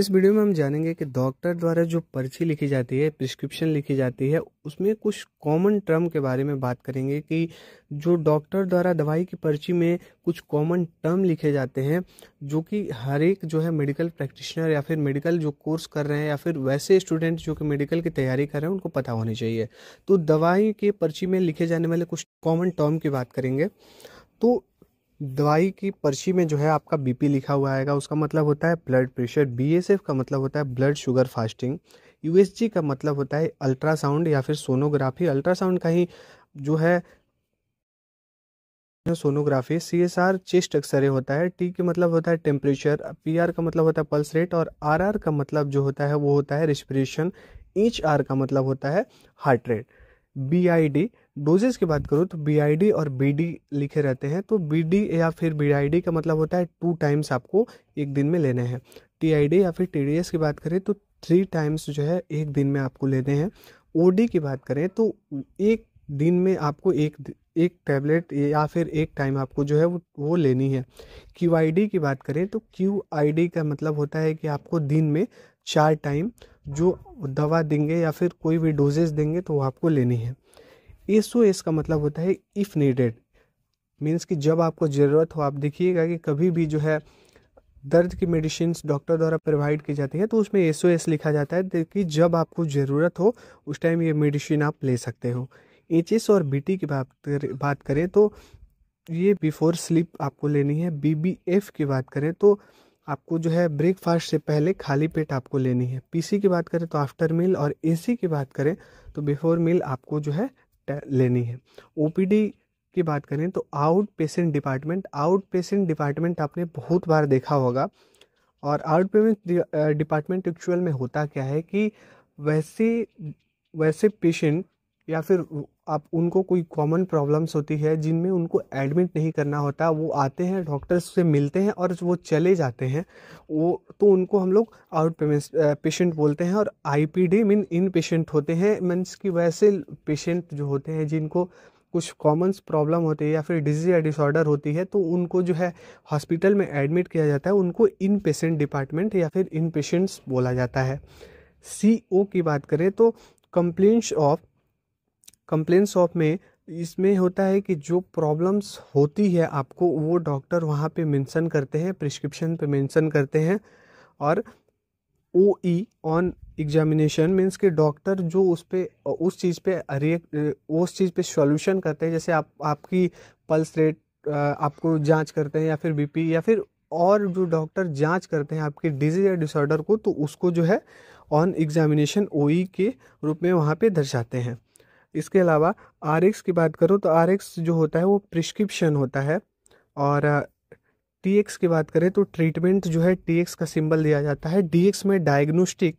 इस वीडियो में हम जानेंगे कि डॉक्टर द्वारा जो पर्ची लिखी जाती है प्रिस्क्रिप्शन लिखी जाती है उसमें कुछ कॉमन टर्म के बारे में बात करेंगे कि जो डॉक्टर द्वारा दवाई की पर्ची में कुछ कॉमन टर्म लिखे जाते हैं जो कि हर एक जो है मेडिकल प्रैक्टिशनर या फिर मेडिकल जो कोर्स कर रहे हैं या फिर वैसे स्टूडेंट जो कि मेडिकल की तैयारी कर रहे हैं उनको पता होनी चाहिए तो दवाई के पर्ची में लिखे जाने वाले कुछ कॉमन टर्म की बात करेंगे तो दवाई की पर्ची में जो है आपका बीपी लिखा हुआ आएगा उसका मतलब होता है ब्लड प्रेशर बीएसएफ का मतलब होता है ब्लड शुगर फास्टिंग यूएसजी का मतलब होता है अल्ट्रासाउंड या फिर सोनोग्राफी अल्ट्रासाउंड का ही जो है sonography C S R chest X-ray होता है टी के मतलब होता है टेम्परेचर पी आर का मतलब होता है पल्स रेट और आर आर का मतलब जो होता है वो होता है रेस्पिरेशन एच आर का मतलब होता है heart rate B I D doses की बात करूँ तो बी आई डी और बी डी लिखे रहते हैं तो बी डी या फिर बी आई डी का मतलब होता है टू टाइम्स आपको एक दिन में लेने हैं टी आई डी या फिर टी डी एस की बात करें तो थ्री टाइम्स जो है एक दिन में आपको लेने हैं ओ डी की बात करें तो एक दिन में आपको एक एक टैबलेट या फिर एक टाइम आपको जो है वो वो लेनी है क्यू आई डी की बात करें तो क्यू आई डी का मतलब होता है कि आपको दिन में चार टाइम जो दवा देंगे या फिर कोई भी डोजेस देंगे तो वो आपको लेनी है एस ओ एस का मतलब होता है इफ़ नीडेड मीन्स कि जब आपको ज़रूरत हो आप देखिएगा कि कभी भी जो है दर्द की मेडिसिन डॉक्टर द्वारा प्रोवाइड की जाती है तो उसमें एस ओ एस लिखा जाता है कि जब आपको ज़रूरत हो उस टाइम ये मेडिसिन आप ले सकते हो एच एस और बी टी की बात कर, बात करें तो ये बिफोर स्लीप आपको लेनी है बी बी एफ की बात करें तो आपको जो है ब्रेकफास्ट से पहले खाली पेट आपको लेनी है पीसी की बात करें तो आफ्टर मील और एसी की बात करें तो बिफोर मील आपको जो है लेनी है ओपीडी की बात करें तो outpatient department outpatient department आपने बहुत बार देखा होगा और आउट पेमेंट डिपार्टमेंट एक्चुअल में होता क्या है कि वैसे वैसे पेशेंट या फिर आप उनको कोई कॉमन प्रॉब्लम्स होती है जिनमें उनको एडमिट नहीं करना होता वो आते हैं डॉक्टर्स से मिलते हैं और वो चले जाते हैं वो तो उनको हम लोग आउट पेशेंट बोलते हैं और I P D mean inpatient होते हैं मीन्स कि वैसे पेशेंट जो होते हैं जिनको कुछ कॉमन प्रॉब्लम होती है या फिर डिजीज या डिसऑर्डर होती है तो उनको जो है हॉस्पिटल में एडमिट किया जाता है उनको इन पेशेंट डिपार्टमेंट या फिर इन पेशेंट्स बोला जाता है सी ओ की बात करें तो कंप्लेंट्स ऑफ कंप्लेन शॉप में इसमें होता है कि जो प्रॉब्लम्स होती है आपको वो डॉक्टर वहाँ पे मेंशन करते हैं प्रिस्क्रिप्शन पे मेंशन करते हैं और O E on examination means कि डॉक्टर जो उस पर उस चीज़ पे रिएक्ट उस चीज़ पे सॉल्यूशन करते हैं जैसे आप आपकी पल्स रेट आपको जांच करते हैं या फिर बीपी या फिर और जो डॉक्टर जांच करते हैं आपके डिजीज या डिसऑर्डर को तो उसको जो है ऑन एग्जामिनेशन ओ के रूप में वहाँ पे दर्शाते हैं इसके अलावा आर की बात करूँ तो आर जो होता है वो प्रिस्क्रिप्शन होता है और टी की बात करें तो ट्रीटमेंट जो है टी का सिंबल दिया जाता है डी में डायग्नोस्टिक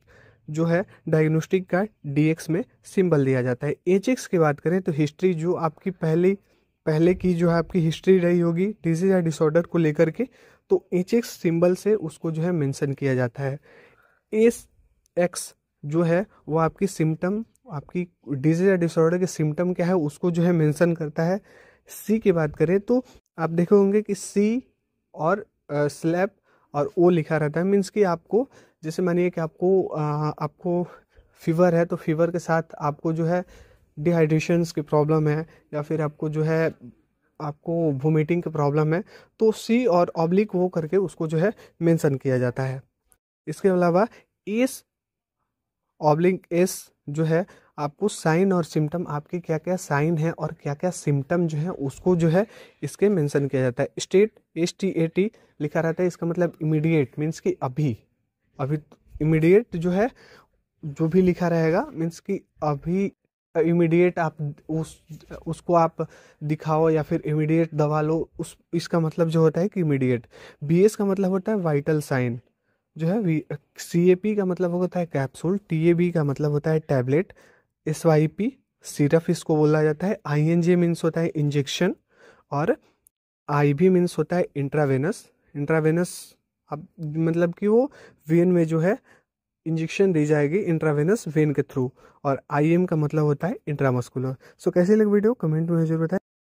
जो है डायग्नोस्टिक का डी में सिंबल दिया जाता है एच की बात करें तो हिस्ट्री जो आपकी पहली पहले की जो है आपकी हिस्ट्री रही होगी डिजीज या डिसऑर्डर को लेकर के तो एच एक्स सिंबल से उसको जो है मेंशन किया जाता है एस एक्स जो है वो आपकी सिम्टम आपकी डिजीज या डिसऑर्डर के सिम्टम क्या है उसको जो है मेंशन करता है सी की बात करें तो आप देखे होंगे कि सी और स्लैप uh, और ओ लिखा रहता है मीन्स कि आपको जैसे मानिए कि आपको आ, आपको फीवर है तो फीवर के साथ आपको जो है डिहाइड्रेशन की प्रॉब्लम है या फिर आपको जो है आपको वोमिटिंग की प्रॉब्लम है तो सी और ऑब्लिक वो करके उसको जो है मेंशन किया जाता है इसके अलावा एस ऑब्लिक एस जो है आपको साइन और सिम्टम आपके क्या क्या साइन है और क्या क्या सिम्टम जो है उसको जो है इसके मेंशन किया जाता है stat S T A T लिखा रहता है इसका मतलब इमीडिएट मीन्स कि अभी अभी इमीडिएट जो है जो भी लिखा रहेगा मीन्स कि अभी इमीडिएट आप उस उसको आप दिखाओ या फिर इमीडिएट दवा लो उस इसका मतलब जो होता है कि इमीडिएट बी एस का मतलब होता है वाइटल साइन जो है सी ए पी का मतलब होता है कैप्सूल टी ए बी का मतलब होता है tablet S Y P syrup इसको बोला जाता है आई एन जी मीन्स होता है इंजेक्शन और आई भी मीन्स होता है इंट्रावेनस इंट्रावेनस अब मतलब कि वो वेन में जो है इंजेक्शन दी जाएगी इंट्रावेनस वेन के थ्रू और आई एम का मतलब होता है इंट्रामस्कुलर सो so, लगे वीडियो कमेंट में जरूर बताए